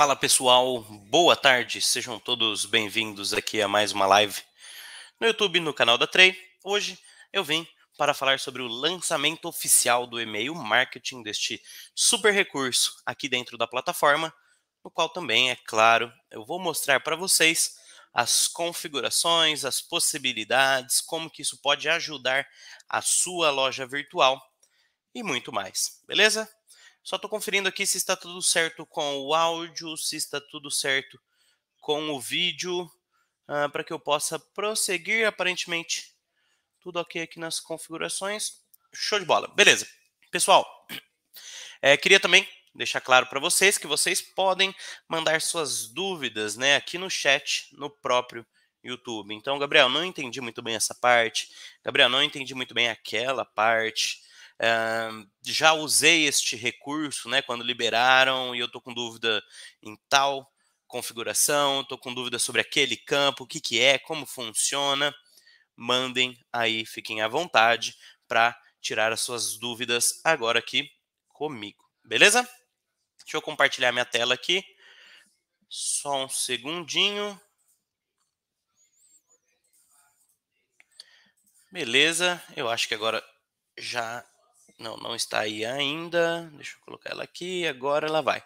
Fala pessoal, boa tarde, sejam todos bem-vindos aqui a mais uma live no YouTube, no canal da Trey. Hoje eu vim para falar sobre o lançamento oficial do e-mail marketing deste super recurso aqui dentro da plataforma, no qual também, é claro, eu vou mostrar para vocês as configurações, as possibilidades, como que isso pode ajudar a sua loja virtual e muito mais, beleza? Só estou conferindo aqui se está tudo certo com o áudio, se está tudo certo com o vídeo, uh, ah, para que eu possa prosseguir. Aparentemente, tudo ok aqui nas configurações. Show de bola, beleza. Pessoal, é, queria também deixar claro para vocês que vocês podem mandar suas dúvidas né, aqui no chat, no próprio YouTube. Então, Gabriel, não entendi muito bem essa parte. Gabriel, não entendi muito bem aquela parte já usei este recurso, né? Quando liberaram e eu estou com dúvida em tal configuração, estou com dúvida sobre aquele campo, o que, que é, como funciona, mandem aí, fiquem à vontade para tirar as suas dúvidas agora aqui comigo, beleza? Deixa eu compartilhar minha tela aqui, só um segundinho. Beleza, eu acho que agora já não, não está aí ainda. Deixa eu colocar ela aqui. Agora ela vai.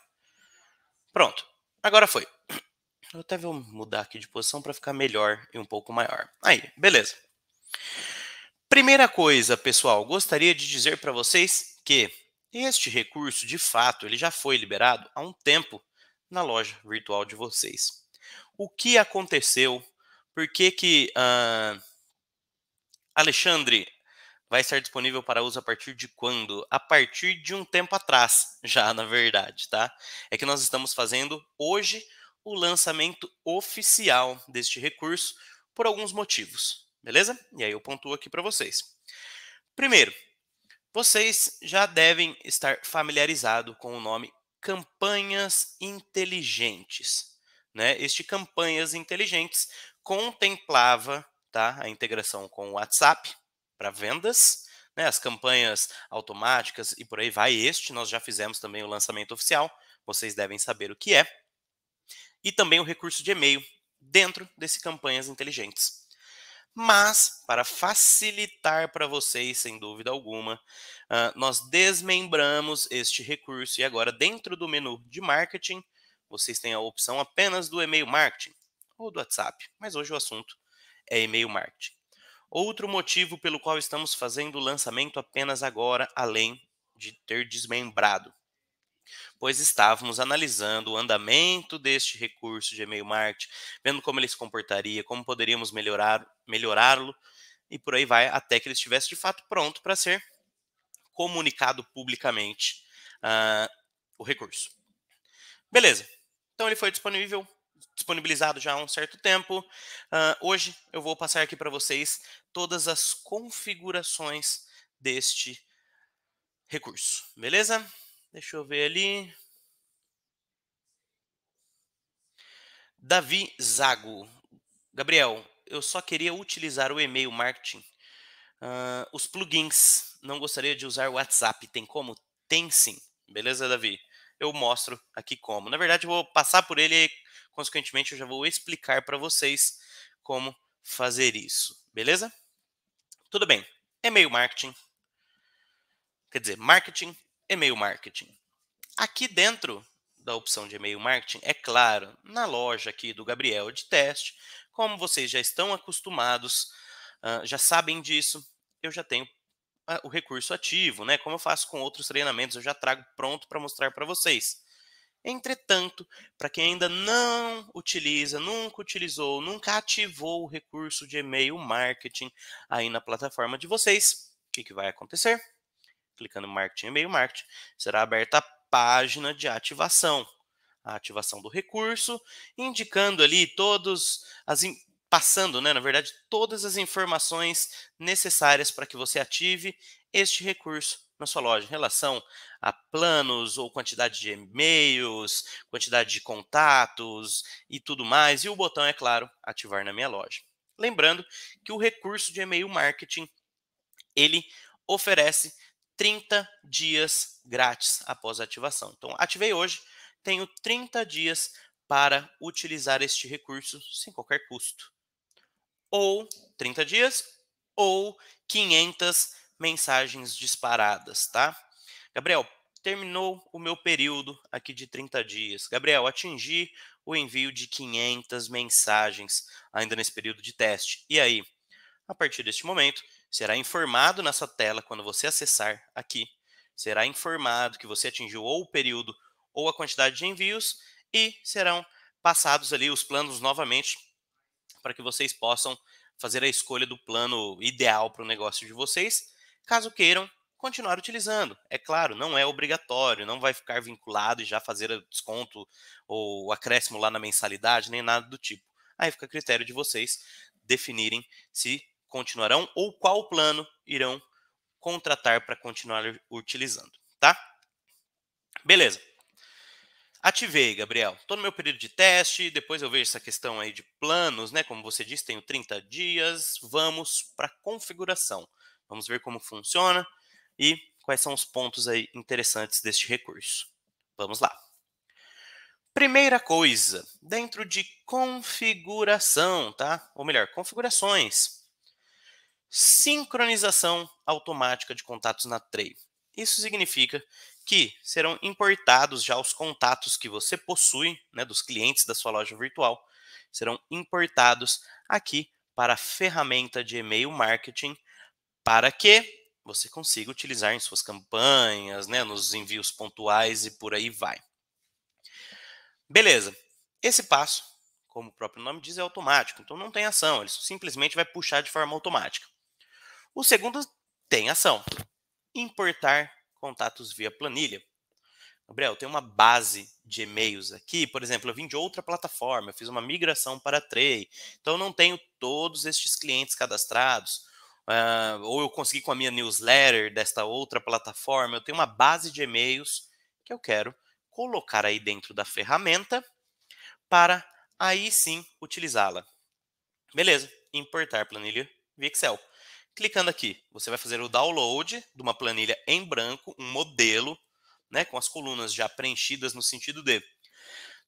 Pronto. Agora foi. Eu até vou mudar aqui de posição para ficar melhor e um pouco maior. Aí, beleza. Primeira coisa, pessoal, gostaria de dizer para vocês que este recurso, de fato, ele já foi liberado há um tempo na loja virtual de vocês. O que aconteceu? Por que que... Uh, Alexandre, vai estar disponível para uso a partir de quando? A partir de um tempo atrás, já na verdade, tá? É que nós estamos fazendo hoje o lançamento oficial deste recurso por alguns motivos, beleza? E aí eu pontuo aqui para vocês. Primeiro, vocês já devem estar familiarizados com o nome campanhas inteligentes, né? Este campanhas inteligentes contemplava, tá, a integração com o WhatsApp, para vendas, né, as campanhas automáticas e por aí vai. Este nós já fizemos também o lançamento oficial, vocês devem saber o que é. E também o recurso de e-mail dentro desse campanhas inteligentes. Mas, para facilitar para vocês, sem dúvida alguma, nós desmembramos este recurso e agora, dentro do menu de marketing, vocês têm a opção apenas do e-mail marketing ou do WhatsApp. Mas hoje o assunto é e-mail marketing. Outro motivo pelo qual estamos fazendo o lançamento apenas agora, além de ter desmembrado, pois estávamos analisando o andamento deste recurso de e-mail marketing, vendo como ele se comportaria, como poderíamos melhorar, melhorá-lo e por aí vai, até que ele estivesse de fato pronto para ser comunicado publicamente uh, o recurso. Beleza. Então ele foi disponível disponibilizado já há um certo tempo. Uh, hoje eu vou passar aqui para vocês todas as configurações deste recurso, beleza? Deixa eu ver ali. Davi Zago. Gabriel, eu só queria utilizar o e-mail marketing. Uh, os plugins. Não gostaria de usar o WhatsApp. Tem como? Tem sim. Beleza, Davi? Eu mostro aqui como. Na verdade, eu vou passar por ele e, consequentemente, eu já vou explicar para vocês como fazer isso. Beleza? Tudo bem. E-mail marketing. Quer dizer, marketing, e-mail marketing. Aqui dentro da opção de e-mail marketing, é claro, na loja aqui do Gabriel de teste, como vocês já estão acostumados, ah, já sabem disso, eu já tenho ah, o recurso ativo, né? Como eu faço com outros treinamentos, eu já trago pronto para mostrar para vocês. Entretanto, para quem ainda não utiliza, nunca utilizou, nunca ativou o recurso de e-mail marketing aí na plataforma de vocês, o que, que vai acontecer? Clicando em marketing, e-mail marketing, será aberta a página de ativação. A ativação do recurso, indicando ali todos as passando, né, na verdade, todas as informações necessárias para que você ative este recurso na sua loja em relação a planos ou quantidade de e-mails, quantidade de contatos e tudo mais. E o botão, é claro, ativar na minha loja. Lembrando que o recurso de e-mail marketing ele oferece 30 dias grátis após a ativação. Então, ativei hoje, tenho 30 dias para utilizar este recurso sem qualquer custo. Ou 30 dias ou 500 mensagens disparadas, tá? Gabriel, terminou o meu período aqui de 30 dias. Gabriel, atingi o envio de 500 mensagens ainda nesse período de teste. E aí? A partir deste momento, será informado nessa tela quando você acessar aqui, será informado que você atingiu ou o período ou a quantidade de envios e serão passados ali os planos novamente para que vocês possam fazer a escolha do plano ideal para o negócio de vocês caso queiram continuar utilizando. É claro, não é obrigatório, não vai ficar vinculado e já fazer desconto ou acréscimo lá na mensalidade, nem nada do tipo. Aí fica a critério de vocês definirem se continuarão ou qual plano irão contratar para continuar utilizando, tá? Beleza. Ativei, Gabriel. Estou no meu período de teste, depois eu vejo essa questão aí de planos, né? Como você disse, tenho 30 dias. Vamos para configuração. Vamos ver como funciona e quais são os pontos aí interessantes deste recurso. Vamos lá. Primeira coisa, dentro de configuração, tá? Ou melhor, configurações. Sincronização automática de contatos na tray. Isso significa que serão importados já os contatos que você possui, né, dos clientes da sua loja virtual, serão importados aqui para a ferramenta de e-mail marketing para que você consiga utilizar em suas campanhas, né, nos envios pontuais e por aí vai. Beleza. Esse passo, como o próprio nome diz, é automático, então não tem ação, ele simplesmente vai puxar de forma automática. O segundo tem ação. Importar contatos via planilha. Gabriel, tem uma base de e-mails aqui, por exemplo, eu vim de outra plataforma, eu fiz uma migração para a Tray, então eu não tenho todos estes clientes cadastrados uh, ou eu consegui com a minha newsletter desta outra plataforma, eu tenho uma base de e-mails que eu quero colocar aí dentro da ferramenta para aí sim utilizá-la. Beleza, importar planilha via Excel. Clicando aqui, você vai fazer o download de uma planilha em branco, um modelo, né, com as colunas já preenchidas no sentido de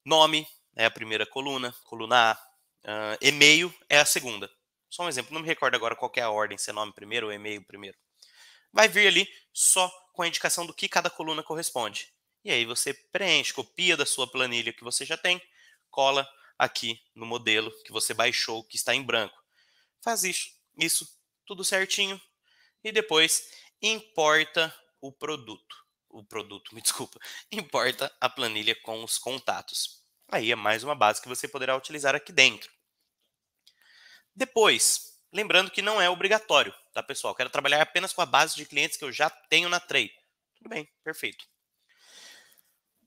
nome é a primeira coluna, coluna A, uh, e-mail é a segunda. Só um exemplo, não me recordo agora qual é a ordem, se é nome primeiro ou e-mail primeiro. Vai vir ali só com a indicação do que cada coluna corresponde. E aí você preenche, copia da sua planilha que você já tem, cola aqui no modelo que você baixou, que está em branco. Faz isso, isso tudo certinho e depois importa o produto. O produto, me desculpa. Importa a planilha com os contatos. Aí é mais uma base que você poderá utilizar aqui dentro. Depois, lembrando que não é obrigatório, tá, pessoal? quero trabalhar apenas com a base de clientes que eu já tenho na Trade. Tudo bem, perfeito.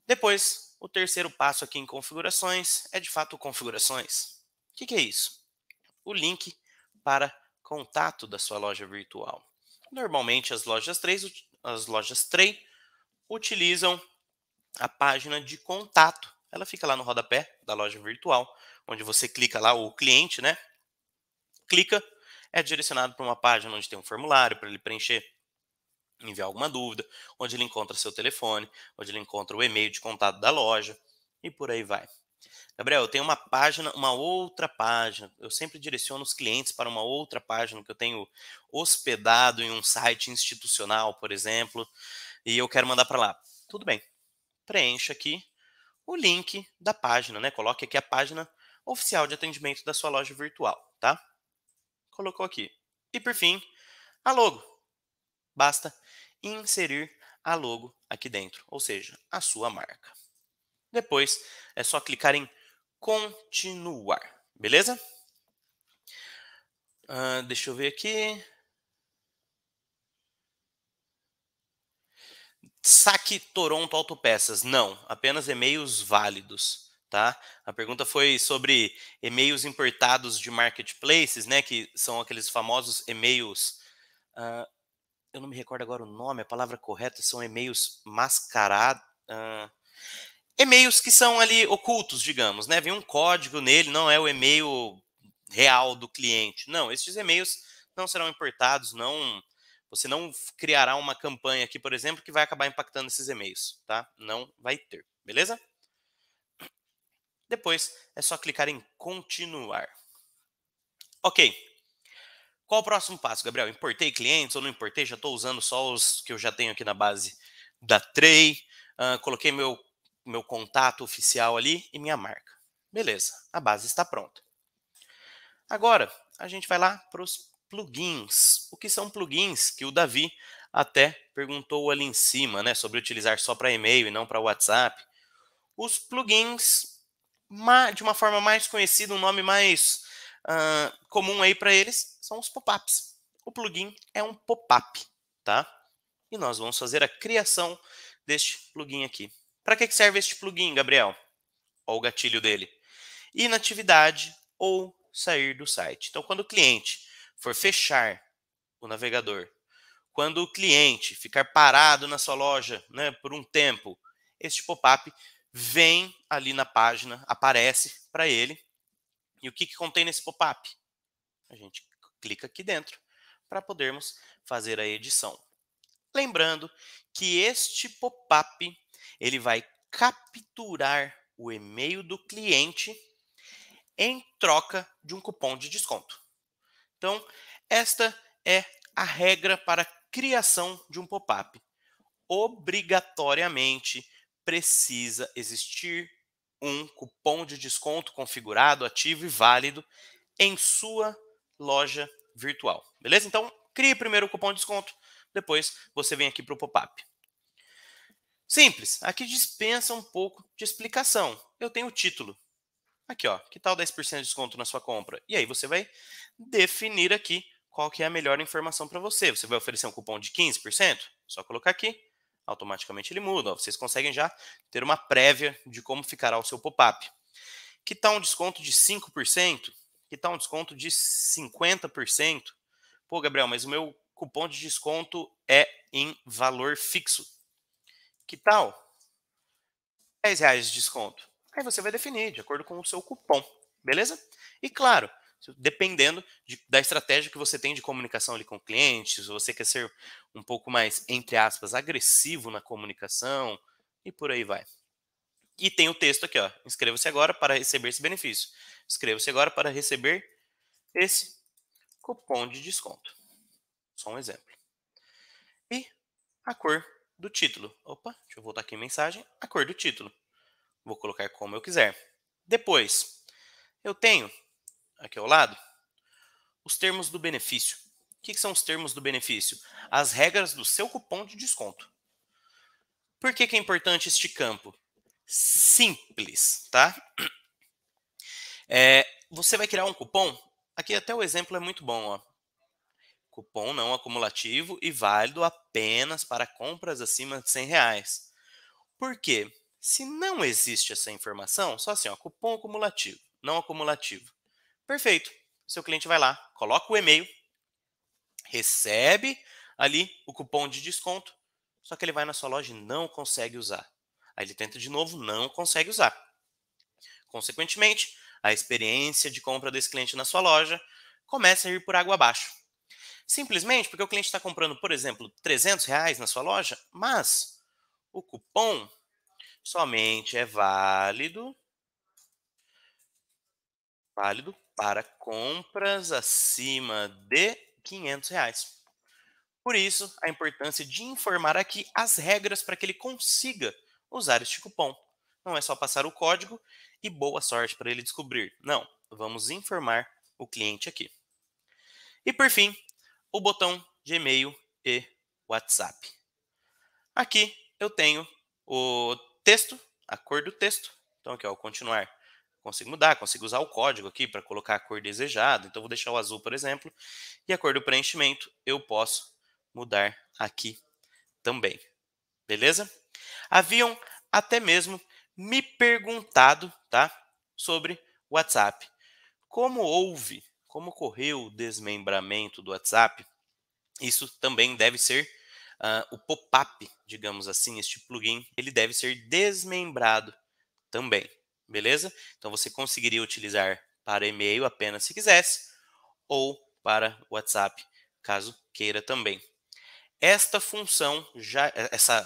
Depois, o terceiro passo aqui em configurações é de fato configurações. O que, que é isso? O link para contato da sua loja virtual. Normalmente as lojas 3, as lojas 3 utilizam a página de contato. Ela fica lá no rodapé da loja virtual, onde você clica lá o cliente, né? clica, é direcionado para uma página onde tem um formulário para ele preencher, enviar alguma dúvida, onde ele encontra seu telefone, onde ele encontra o e-mail de contato da loja e por aí vai. Gabriel, eu tenho uma página, uma outra página. Eu sempre direciono os clientes para uma outra página que eu tenho hospedado em um site institucional, por exemplo, e eu quero mandar para lá. Tudo bem. Preencha aqui o link da página, né? Coloque aqui a página oficial de atendimento da sua loja virtual, tá? colocou aqui. E por fim, a logo. Basta inserir a logo aqui dentro, ou seja, a sua marca. Depois é só clicar em continuar, beleza? Uh, deixa eu ver aqui. Saque Toronto Autopeças. Não, apenas e-mails válidos tá? A pergunta foi sobre e-mails importados de marketplaces, né? Que são aqueles famosos e-mails. Uh, eu não me recordo agora o nome, a palavra correta são e-mails mascarados. Uh, e-mails que são ali ocultos, digamos, né? Vem um código nele, não é o e-mail real do cliente. Não, esses e-mails não serão importados, não. Você não criará uma campanha aqui, por exemplo, que vai acabar impactando esses e-mails, tá? Não vai ter, beleza? Depois é só clicar em continuar. Ok. Qual o próximo passo, Gabriel? Importei clientes ou não importei? Já estou usando só os que eu já tenho aqui na base da Trey. Uh, coloquei meu, meu contato oficial ali e minha marca. Beleza, a base está pronta. Agora, a gente vai lá para os plugins. O que são plugins? Que o Davi até perguntou ali em cima, né? Sobre utilizar só para e-mail e não para WhatsApp. Os plugins de uma forma mais conhecida, um nome mais uh, comum aí para eles, são os pop-ups. O plugin é um pop-up, tá? E nós vamos fazer a criação deste plugin aqui. Para que serve este plugin, Gabriel? Olha o gatilho dele. Inatividade ou sair do site. Então, quando o cliente for fechar o navegador, quando o cliente ficar parado na sua loja né, por um tempo, este pop-up vem ali na página, aparece para ele. E o que, que contém nesse pop-up? A gente clica aqui dentro para podermos fazer a edição. Lembrando que este pop-up ele vai capturar o e-mail do cliente em troca de um cupom de desconto. Então, esta é a regra para a criação de um pop-up. Obrigatoriamente, precisa existir um cupom de desconto configurado, ativo e válido em sua loja virtual. Beleza? Então, crie primeiro o cupom de desconto, depois você vem aqui para o pop-up. Simples, aqui dispensa um pouco de explicação. Eu tenho o título. Aqui, ó, que tal 10% de desconto na sua compra? E aí você vai definir aqui qual que é a melhor informação para você. Você vai oferecer um cupom de 15%? Só colocar aqui automaticamente ele muda. vocês conseguem já ter uma prévia de como ficará o seu pop-up. Que tal um desconto de 5%? Que tal um desconto de 50%? Pô, Gabriel, mas o meu cupom de desconto é em valor fixo. Que tal? 10 reais de desconto. Aí você vai definir de acordo com o seu cupom, beleza? E claro, dependendo de, da estratégia que você tem de comunicação ali com o cliente, se você quer ser um pouco mais, entre aspas, agressivo na comunicação, e por aí vai. E tem o texto aqui, ó. Inscreva-se agora para receber esse benefício. Inscreva-se agora para receber esse cupom de desconto. Só um exemplo. E a cor do título. Opa, deixa eu voltar aqui em mensagem. A cor do título. Vou colocar como eu quiser. Depois, eu tenho aqui ao lado, os termos do benefício. O que, são os termos do benefício? As regras do seu cupom de desconto. Por que, que é importante este campo? Simples, tá? É, você vai criar um cupom. Aqui até o exemplo é muito bom, ó. Cupom não acumulativo e válido apenas para compras acima de 100 reais. Por quê? Se não existe essa informação, só assim, ó, cupom acumulativo, não acumulativo. Perfeito. Seu cliente vai lá, coloca o e-mail, recebe ali o cupom de desconto, só que ele vai na sua loja e não consegue usar. Aí ele tenta de novo, não consegue usar. Consequentemente, a experiência de compra desse cliente na sua loja começa a ir por água abaixo. Simplesmente porque o cliente está comprando, por exemplo, 300 reais na sua loja, mas o cupom somente é válido, válido para compras acima de 500. Reais. Por isso, a importância de informar aqui as regras para que ele consiga usar este cupom. Não é só passar o código e boa sorte para ele descobrir. Não, vamos informar o cliente aqui. E por fim, o botão Gmail e WhatsApp. Aqui eu tenho o texto, a cor do texto. Então aqui ó, continuar consigo mudar, consigo usar o código aqui para colocar a cor desejada. Então, vou deixar o azul, por exemplo. E a cor do preenchimento eu posso mudar aqui também. Beleza? Haviam até mesmo me perguntado tá, sobre WhatsApp. Como houve, como ocorreu o desmembramento do WhatsApp, isso também deve ser uh, o pop-up, digamos assim, este plugin, ele deve ser desmembrado também beleza? Então você conseguiria utilizar para e-mail apenas se quisesse ou para WhatsApp, caso queira também. Esta função já eh, essa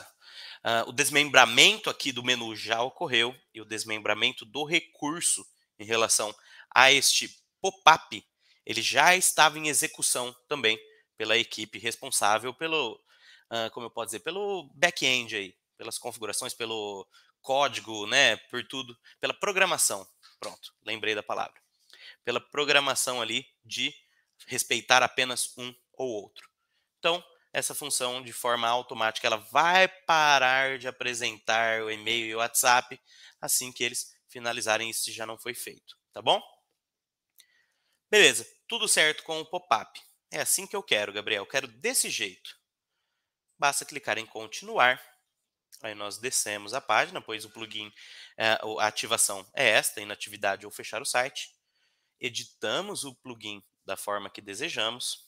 uh, o desmembramento aqui do menu já ocorreu e o desmembramento do recurso em relação a este pop-up, ele já estava em execução também pela equipe responsável pelo, uh, como eu posso dizer, pelo back-end aí, pelas configurações, pelo código, né, por tudo, pela programação. Pronto, lembrei da palavra. Pela programação ali de respeitar apenas um ou outro. Então, essa função de forma automática, ela vai parar de apresentar o e-mail e o WhatsApp assim que eles finalizarem isso se já não foi feito, tá bom? Beleza, tudo certo com o pop-up. É assim que eu quero, Gabriel, eu quero desse jeito. Basta clicar em continuar Aí nós descemos a página, pois o plugin, é, a ativação é esta, inatividade ou fechar o site. Editamos o plugin da forma que desejamos.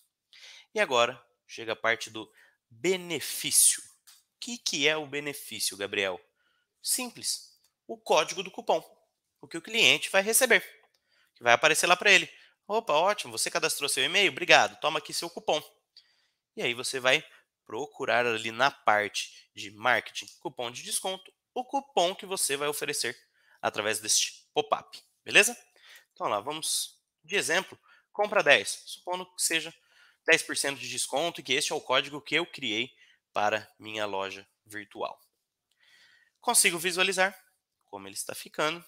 E agora chega a parte do benefício. O que, que é o benefício, Gabriel? Simples. O código do cupom. O que o cliente vai receber. Que vai aparecer lá para ele. Opa, ótimo, você cadastrou seu e-mail? Obrigado. Toma aqui seu cupom. E aí você vai procurar ali na parte de marketing, cupom de desconto, o cupom que você vai oferecer através deste pop-up, beleza? Então lá, vamos de exemplo, compra 10, supondo que seja 10% de desconto e que este é o código que eu criei para minha loja virtual. Consigo visualizar como ele está ficando.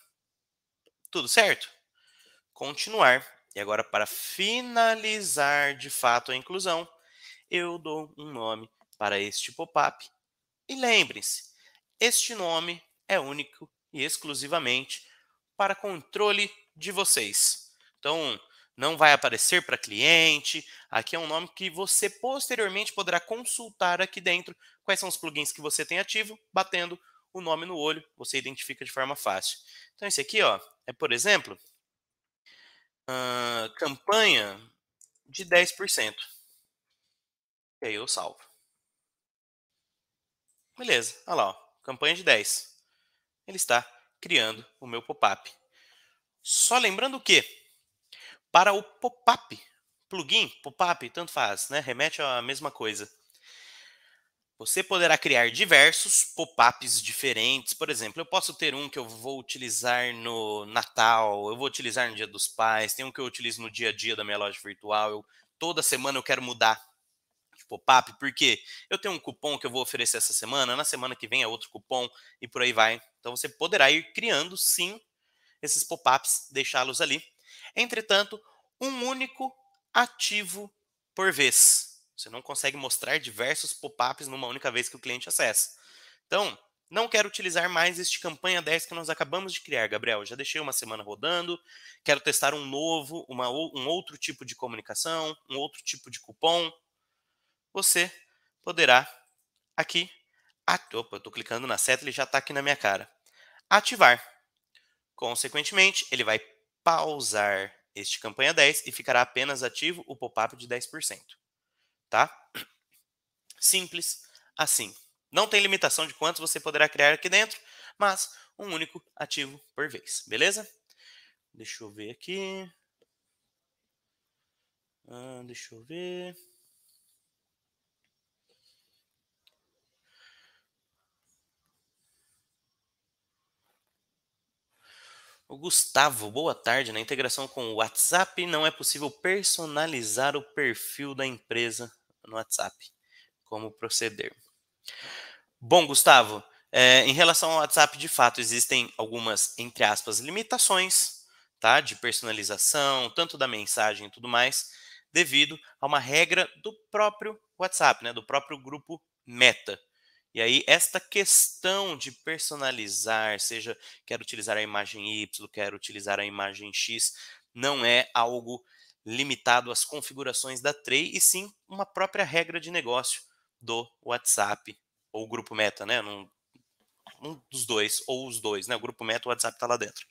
Tudo certo? Continuar. E agora para finalizar de fato a inclusão, eu dou um nome para este pop-up. E lembrem-se, este nome é único e exclusivamente para controle de vocês. Então, não vai aparecer para cliente. Aqui é um nome que você posteriormente poderá consultar aqui dentro quais são os plugins que você tem ativo, batendo o nome no olho, você identifica de forma fácil. Então, esse aqui ó, é, por exemplo, uh, campanha de 10%. E aí eu salvo. Beleza, olha lá, ó, campanha de 10. Ele está criando o meu pop-up. Só lembrando que, para o pop-up, plugin, pop-up, tanto faz, né? remete à mesma coisa. Você poderá criar diversos pop-ups diferentes. Por exemplo, eu posso ter um que eu vou utilizar no Natal, eu vou utilizar no Dia dos Pais, tem um que eu utilizo no dia a dia da minha loja virtual. Eu, toda semana eu quero mudar pop-up, porque eu tenho um cupom que eu vou oferecer essa semana, na semana que vem é outro cupom e por aí vai. Então você poderá ir criando sim esses pop-ups, deixá-los ali. Entretanto, um único ativo por vez. Você não consegue mostrar diversos pop-ups numa única vez que o cliente acessa. Então, não quero utilizar mais este campanha 10 que nós acabamos de criar, Gabriel. Já deixei uma semana rodando. Quero testar um novo, uma, um outro tipo de comunicação, um outro tipo de cupom você poderá aqui. At... Opa, eu estou clicando na seta, ele já está aqui na minha cara. Ativar. Consequentemente, ele vai pausar este campanha 10 e ficará apenas ativo o pop-up de 10%. Tá? Simples assim. Não tem limitação de quantos você poderá criar aqui dentro, mas um único ativo por vez, beleza? Deixa eu ver aqui. Ah, deixa eu ver. O Gustavo, boa tarde. Na integração com o WhatsApp, não é possível personalizar o perfil da empresa no WhatsApp. Como proceder? Bom, Gustavo, é, em relação ao WhatsApp, de fato, existem algumas, entre aspas, limitações tá, de personalização, tanto da mensagem e tudo mais, devido a uma regra do próprio WhatsApp, né, do próprio grupo Meta. E aí, esta questão de personalizar, seja quero utilizar a imagem Y, quero utilizar a imagem X, não é algo limitado às configurações da Trey, e sim uma própria regra de negócio do WhatsApp, ou grupo meta, né? um dos dois, ou os dois, né? O grupo meta, o WhatsApp está lá dentro.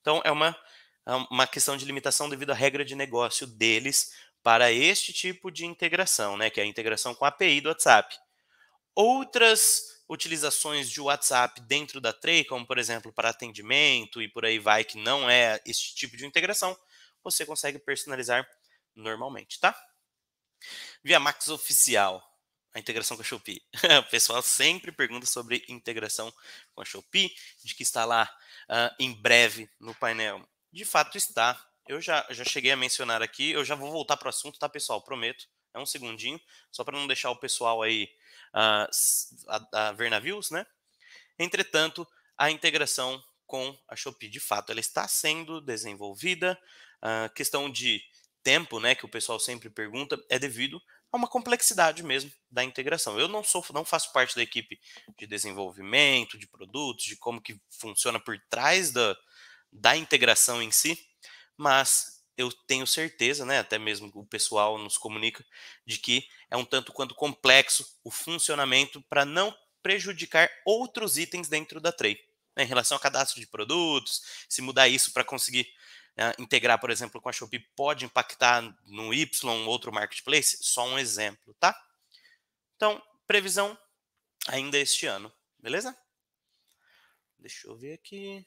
Então, é uma, é uma questão de limitação devido à regra de negócio deles para este tipo de integração, né? Que é a integração com a API do WhatsApp outras utilizações de WhatsApp dentro da Trey, como por exemplo para atendimento e por aí vai, que não é este tipo de integração, você consegue personalizar normalmente, tá? Via Max Oficial, a integração com a Shopee. o pessoal sempre pergunta sobre integração com a Shopee, de que está lá uh, em breve no painel. De fato está. Eu já, já cheguei a mencionar aqui, eu já vou voltar para o assunto, tá, pessoal? Prometo. É um segundinho, só para não deixar o pessoal aí a, a ver navios, né? Entretanto, a integração com a Shopee, de fato, ela está sendo desenvolvida. A questão de tempo, né, que o pessoal sempre pergunta, é devido a uma complexidade mesmo da integração. Eu não sou, não faço parte da equipe de desenvolvimento de produtos, de como que funciona por trás da, da integração em si, mas eu tenho certeza, né, até mesmo o pessoal nos comunica, de que é um tanto quanto complexo o funcionamento para não prejudicar outros itens dentro da Tray. Né, em relação ao cadastro de produtos, se mudar isso para conseguir né, integrar, por exemplo, com a Shopee, pode impactar no Y, outro marketplace? Só um exemplo, tá? Então, previsão ainda este ano, beleza? Deixa eu ver aqui.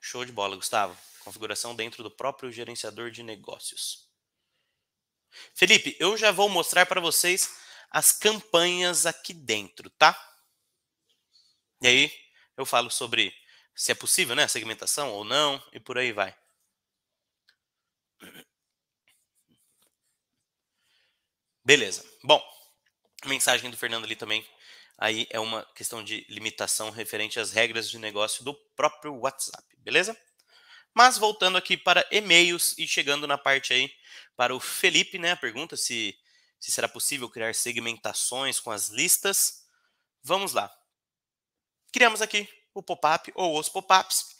Show de bola, Gustavo. Configuração dentro do próprio gerenciador de negócios. Felipe, eu já vou mostrar para vocês as campanhas aqui dentro, tá? E aí eu falo sobre se é possível, né, a segmentação ou não e por aí vai. Beleza. Bom, mensagem do Fernando ali também aí é uma questão de limitação referente às regras de negócio do próprio WhatsApp, beleza? Mas voltando aqui para e-mails e chegando na parte aí para o Felipe, né? A pergunta se, se será possível criar segmentações com as listas. Vamos lá. Criamos aqui o pop-up ou os pop-ups,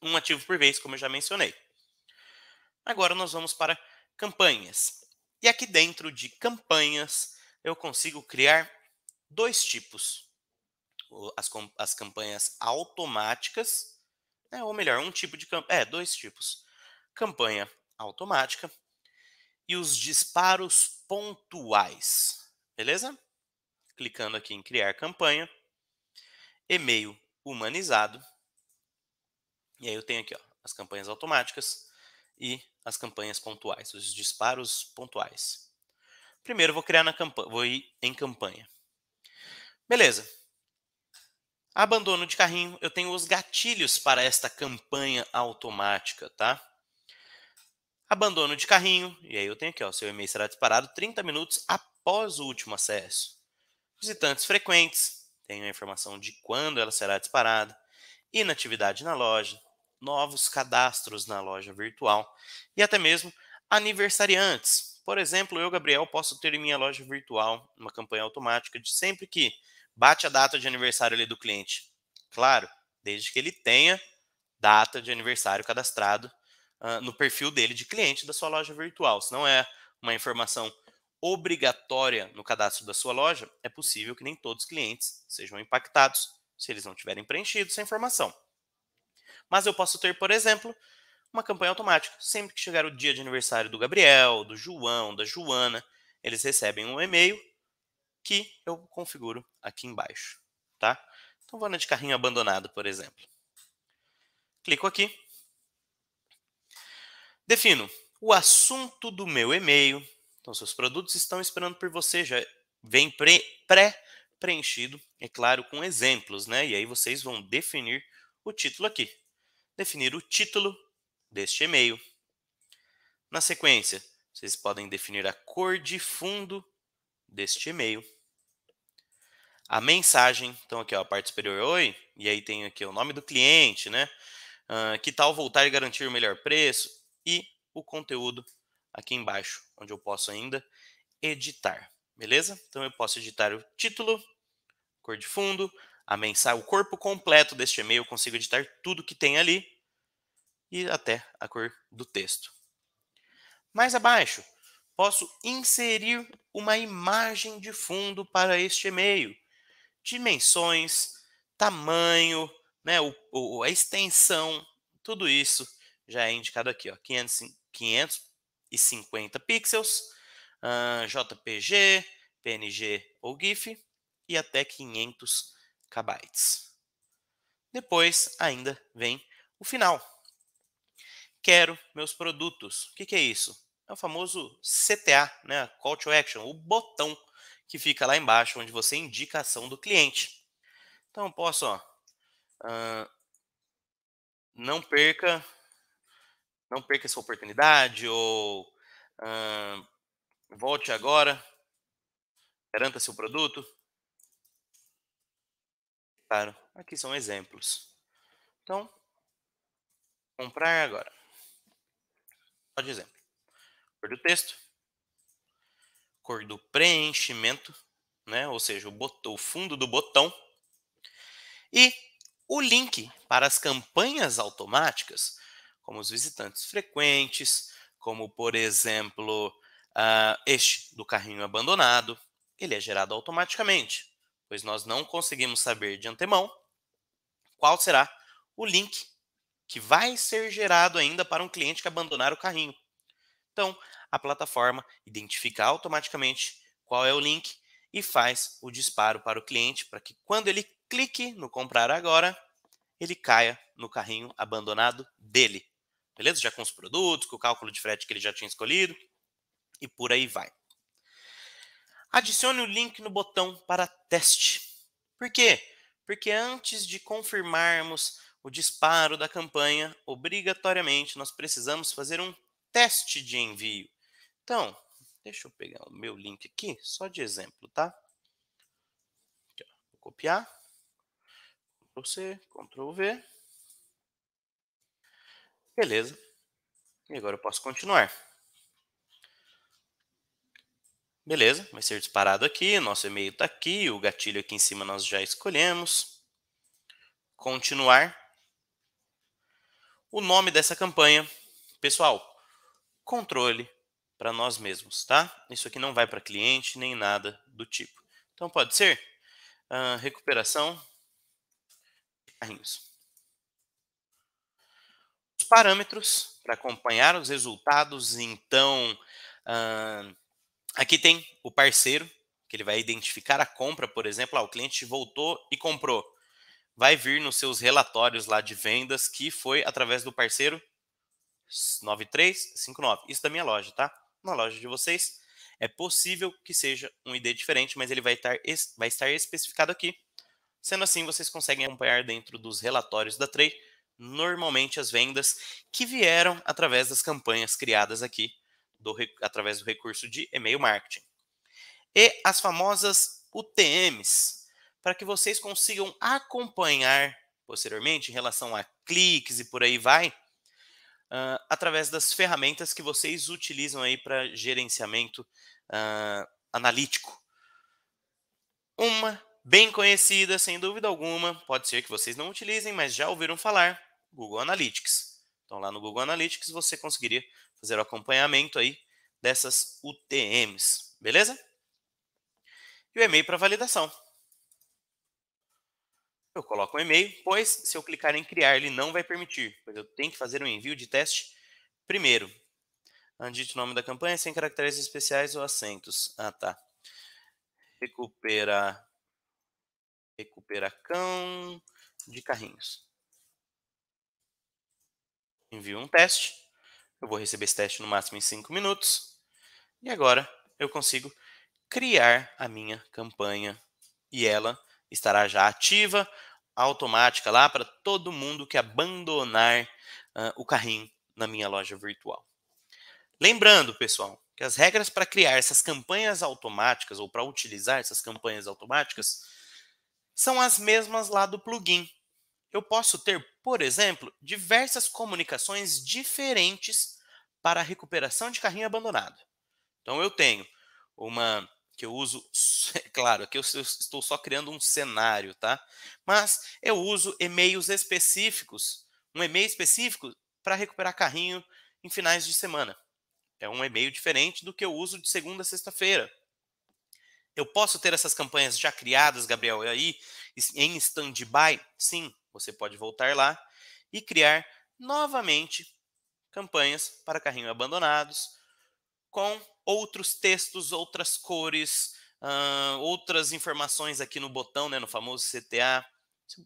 um ativo por vez, como eu já mencionei. Agora nós vamos para campanhas. E aqui dentro de campanhas eu consigo criar dois tipos: as, as campanhas automáticas, né, ou melhor, um tipo de campanha, é, dois tipos: campanha automática e os disparos pontuais. Beleza? Clicando aqui em criar campanha, e-mail humanizado. E aí eu tenho aqui ó, as campanhas automáticas e as campanhas pontuais, os disparos pontuais. Primeiro vou criar na campanha, vou ir em campanha. Beleza. Abandono de carrinho, eu tenho os gatilhos para esta campanha automática, tá? Abandono de carrinho, e aí eu tenho aqui, ó, seu e-mail será disparado 30 minutos após o último acesso. Visitantes frequentes, tenho a informação de quando ela será disparada. Inatividade na loja, novos cadastros na loja virtual e até mesmo aniversariantes, por exemplo, eu, Gabriel, posso ter em minha loja virtual uma campanha automática de sempre que bate a data de aniversário ali do cliente. Claro, desde que ele tenha data de aniversário cadastrado uh, no perfil dele de cliente da sua loja virtual. Se não é uma informação obrigatória no cadastro da sua loja, é possível que nem todos os clientes sejam impactados se eles não tiverem preenchido essa informação. Mas eu posso ter, por exemplo, uma campanha automática. Sempre que chegar o dia de aniversário do Gabriel, do João, da Joana, eles recebem um e-mail que eu configuro aqui embaixo, tá? Então vou na de carrinho abandonado, por exemplo. Clico aqui. Defino o assunto do meu e-mail. Então seus produtos estão esperando por você, já vem pré-preenchido, é claro, com exemplos, né? E aí vocês vão definir o título aqui. Definir o título deste e-mail. Na sequência, vocês podem definir a cor de fundo deste e-mail. A mensagem, então aqui ó, a parte superior, oi, e aí tem aqui o nome do cliente, né? Uh, que tal voltar e garantir o melhor preço? E o conteúdo aqui embaixo, onde eu posso ainda editar, beleza? Então eu posso editar o título, cor de fundo, a mensagem, o corpo completo deste e-mail, eu consigo editar tudo que tem ali e até a cor do texto. Mais abaixo, posso inserir uma imagem de fundo para este e-mail. Dimensões, tamanho, né, o, o, a extensão, tudo isso já é indicado aqui. Ó, 500, 550 pixels, uh, JPG, PNG ou GIF e até 500 KB. Depois ainda vem o final quero meus produtos. O que, que é isso? É o famoso CTA, né? Call to Action, o botão que fica lá embaixo, onde você indica a ação do cliente. Então, posso, ó, uh, não perca, não perca essa oportunidade, ou uh, volte agora, garanta seu produto. Claro, aqui são exemplos. Então, comprar agora. Só de exemplo. Cor do texto, cor do preenchimento, né? ou seja, o, botão, o fundo do botão, e o link para as campanhas automáticas, como os visitantes frequentes, como, por exemplo, uh, este do carrinho abandonado, ele é gerado automaticamente, pois nós não conseguimos saber de antemão qual será o link que vai ser gerado ainda para um cliente que abandonar o carrinho. Então, a plataforma identifica automaticamente qual é o link e faz o disparo para o cliente para que quando ele clique no comprar agora, ele caia no carrinho abandonado dele. Beleza? Já com os produtos, com o cálculo de frete que ele já tinha escolhido e por aí vai. Adicione o link no botão para teste. Por quê? Porque antes de confirmarmos o disparo da campanha, obrigatoriamente nós precisamos fazer um teste de envio. Então, deixa eu pegar o meu link aqui, só de exemplo, tá? Vou copiar. Ctrl C, Ctrl V. Beleza. E agora eu posso continuar. Beleza, vai ser disparado aqui, nosso e-mail está aqui, o gatilho aqui em cima nós já escolhemos. Continuar. O nome dessa campanha, pessoal, controle para nós mesmos, tá? Isso aqui não vai para cliente nem nada do tipo. Então pode ser uh, recuperação de carrinhos. Os parâmetros para acompanhar os resultados, então uh, aqui tem o parceiro que ele vai identificar a compra, por exemplo, ah, o cliente voltou e comprou vai vir nos seus relatórios lá de vendas que foi através do parceiro 9359. Isso da minha loja, tá? Na loja de vocês. É possível que seja um ID diferente, mas ele vai estar, vai estar especificado aqui. Sendo assim, vocês conseguem acompanhar dentro dos relatórios da Trey normalmente as vendas que vieram através das campanhas criadas aqui do, através do recurso de e-mail marketing. E as famosas UTMs, para que vocês consigam acompanhar posteriormente em relação a cliques e por aí vai, uh, através das ferramentas que vocês utilizam aí para gerenciamento uh, analítico. Uma bem conhecida, sem dúvida alguma, pode ser que vocês não utilizem, mas já ouviram falar, Google Analytics. Então lá no Google Analytics você conseguiria fazer o acompanhamento aí dessas UTMs, beleza? E o e-mail para validação. Eu coloco um e-mail, pois se eu clicar em criar, ele não vai permitir, pois eu tenho que fazer um envio de teste primeiro. Andite o nome da campanha é sem caracteres especiais ou acentos. Ah, tá. Recupera, recupera cão de carrinhos. Envio um teste. Eu vou receber esse teste no máximo em 5 minutos. E agora eu consigo criar a minha campanha e ela estará já ativa, automática lá para todo mundo que abandonar uh, o carrinho na minha loja virtual. Lembrando, pessoal, que as regras para criar essas campanhas automáticas ou para utilizar essas campanhas automáticas são as mesmas lá do plugin. Eu posso ter, por exemplo, diversas comunicações diferentes para a recuperação de carrinho abandonado. Então eu tenho uma que eu uso, é claro, aqui eu estou só criando um cenário, tá? Mas eu uso e-mails específicos, um e-mail específico para recuperar carrinho em finais de semana. É um e-mail diferente do que eu uso de segunda a sexta-feira. Eu posso ter essas campanhas já criadas, Gabriel, aí em stand-by? Sim, você pode voltar lá e criar novamente campanhas para carrinho abandonados com outros textos, outras cores, uh, outras informações aqui no botão, né, no famoso CTA.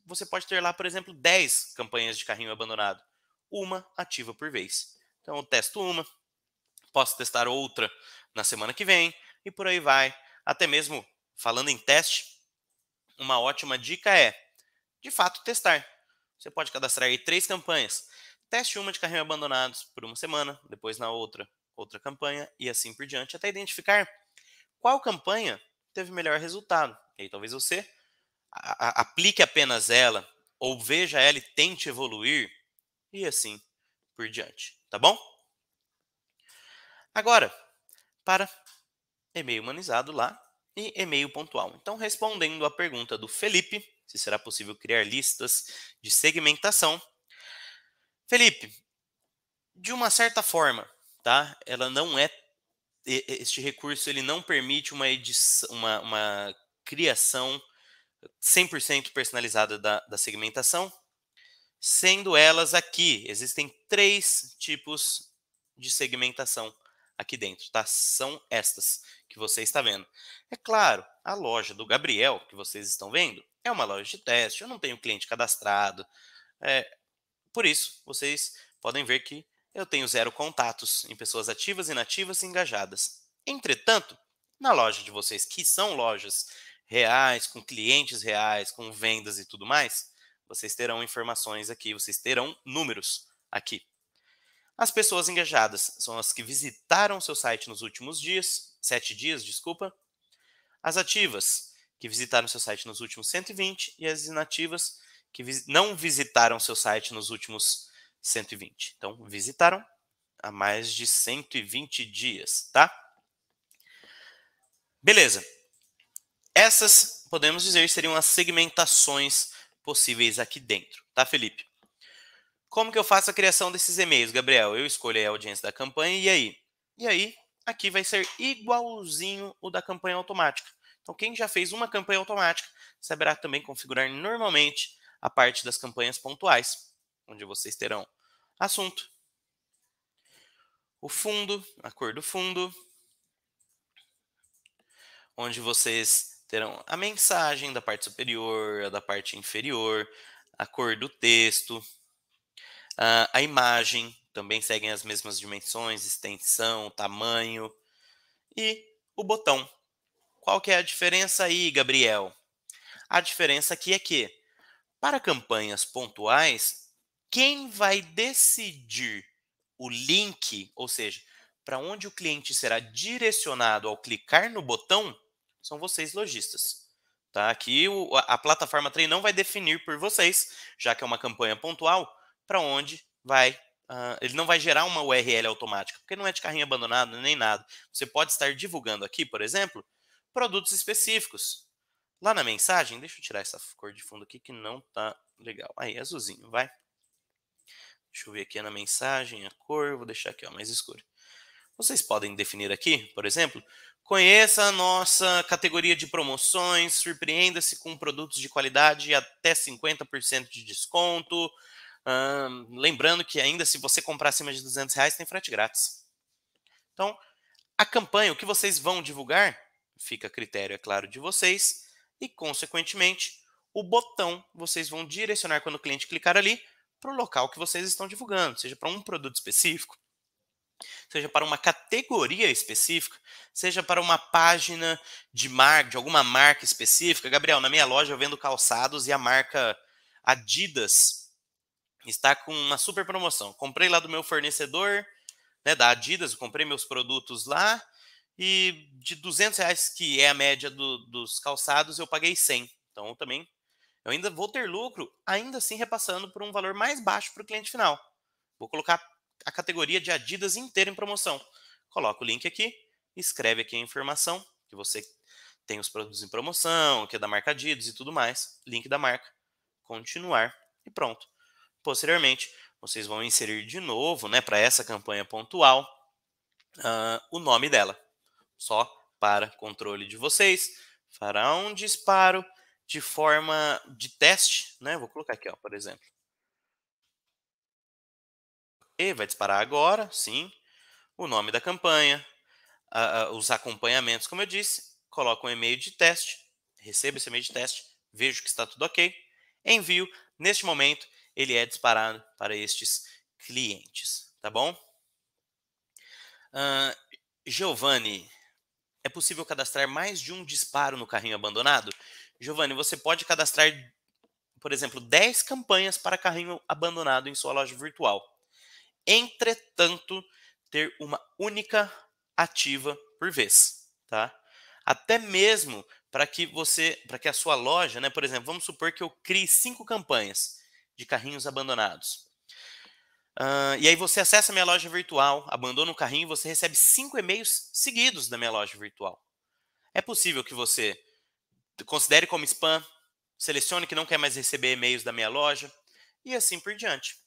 Você pode ter lá, por exemplo, 10 campanhas de carrinho abandonado, uma ativa por vez. Então, eu testo uma, posso testar outra na semana que vem e por aí vai. Até mesmo falando em teste, uma ótima dica é, de fato, testar. Você pode cadastrar aí três campanhas. Teste uma de carrinho abandonados por uma semana, depois na outra, outra campanha e assim por diante, até identificar qual campanha teve melhor resultado. E aí talvez você aplique apenas ela, ou veja ela e tente evoluir, e assim por diante, tá bom? Agora, para e-mail humanizado lá e e-mail pontual. Então, respondendo à pergunta do Felipe, se será possível criar listas de segmentação. Felipe, de uma certa forma, tá? Ela não é este recurso ele não permite uma edição, uma, uma criação 100% personalizada da, da segmentação, sendo elas aqui, existem três tipos de segmentação aqui dentro, tá? São estas que você está vendo. É claro, a loja do Gabriel que vocês estão vendo é uma loja de teste, eu não tenho cliente cadastrado. É, por isso, vocês podem ver que eu tenho zero contatos em pessoas ativas, inativas e engajadas. Entretanto, na loja de vocês, que são lojas reais, com clientes reais, com vendas e tudo mais, vocês terão informações aqui, vocês terão números aqui. As pessoas engajadas são as que visitaram seu site nos últimos dias, sete dias, desculpa. As ativas, que visitaram seu site nos últimos 120, e as inativas, que não visitaram seu site nos últimos 120. Então, visitaram há mais de 120 dias, tá? Beleza. Essas, podemos dizer, seriam as segmentações possíveis aqui dentro, tá, Felipe? Como que eu faço a criação desses e-mails, Gabriel? Eu escolho a audiência da campanha e aí? E aí, aqui vai ser igualzinho o da campanha automática. Então, quem já fez uma campanha automática saberá também configurar normalmente a parte das campanhas pontuais, onde vocês terão assunto. O fundo, a cor do fundo, onde vocês terão a mensagem da parte superior, a da parte inferior, a cor do texto, a imagem, também seguem as mesmas dimensões, extensão, tamanho, e o botão. Qual que é a diferença aí, Gabriel? A diferença aqui é que, para campanhas pontuais, quem vai decidir o link, ou seja, para onde o cliente será direcionado ao clicar no botão, são vocês lojistas. Tá? Aqui o, a plataforma Trem não vai definir por vocês, já que é uma campanha pontual, para onde vai. Uh, ele não vai gerar uma URL automática, porque não é de carrinho abandonado nem nada. Você pode estar divulgando aqui, por exemplo, produtos específicos. Lá na mensagem, deixa eu tirar essa cor de fundo aqui que não tá legal. Aí, azulzinho, vai. Deixa eu ver aqui na mensagem a cor, vou deixar aqui ó, mais escuro. Vocês podem definir aqui, por exemplo, conheça a nossa categoria de promoções, surpreenda-se com produtos de qualidade até 50% de desconto. Hum, lembrando que ainda se você comprar acima de 200 reais, tem frete grátis. Então, a campanha, o que vocês vão divulgar, fica a critério, é claro, de vocês. E, consequentemente, o botão vocês vão direcionar quando o cliente clicar ali para o local que vocês estão divulgando, seja para um produto específico, seja para uma categoria específica, seja para uma página de marca, de alguma marca específica. Gabriel, na minha loja eu vendo calçados e a marca Adidas está com uma super promoção. Comprei lá do meu fornecedor, né, da Adidas, comprei meus produtos lá e de 200 reais, que é a média do, dos calçados, eu paguei 100. Então, também eu ainda vou ter lucro, ainda assim repassando por um valor mais baixo para o cliente final. Vou colocar a categoria de Adidas inteira em promoção. Coloca o link aqui, escreve aqui a informação que você tem os produtos em promoção, que é da marca Adidas e tudo mais. Link da marca. Continuar e pronto. Posteriormente, vocês vão inserir de novo, né, para essa campanha pontual, uh, o nome dela. Só para controle de vocês, fará um disparo de forma de teste, né? Vou colocar aqui, ó, por exemplo. E vai disparar agora, sim, o nome da campanha, a, a, os acompanhamentos, como eu disse, coloco um e-mail de teste, recebo esse e-mail de teste, vejo que está tudo ok, envio. Neste momento, ele é disparado para estes clientes, tá bom? Uh, Giovanni, é possível cadastrar mais de um disparo no carrinho abandonado? Giovanni, você pode cadastrar, por exemplo, 10 campanhas para carrinho abandonado em sua loja virtual. Entretanto, ter uma única ativa por vez, tá? Até mesmo para que você, para que a sua loja, né, por exemplo, vamos supor que eu crie cinco campanhas de carrinhos abandonados. Uh, e aí você acessa a minha loja virtual, abandona o carrinho e você recebe cinco e-mails seguidos da minha loja virtual. É possível que você considere como spam, selecione que não quer mais receber e-mails da minha loja e assim por diante.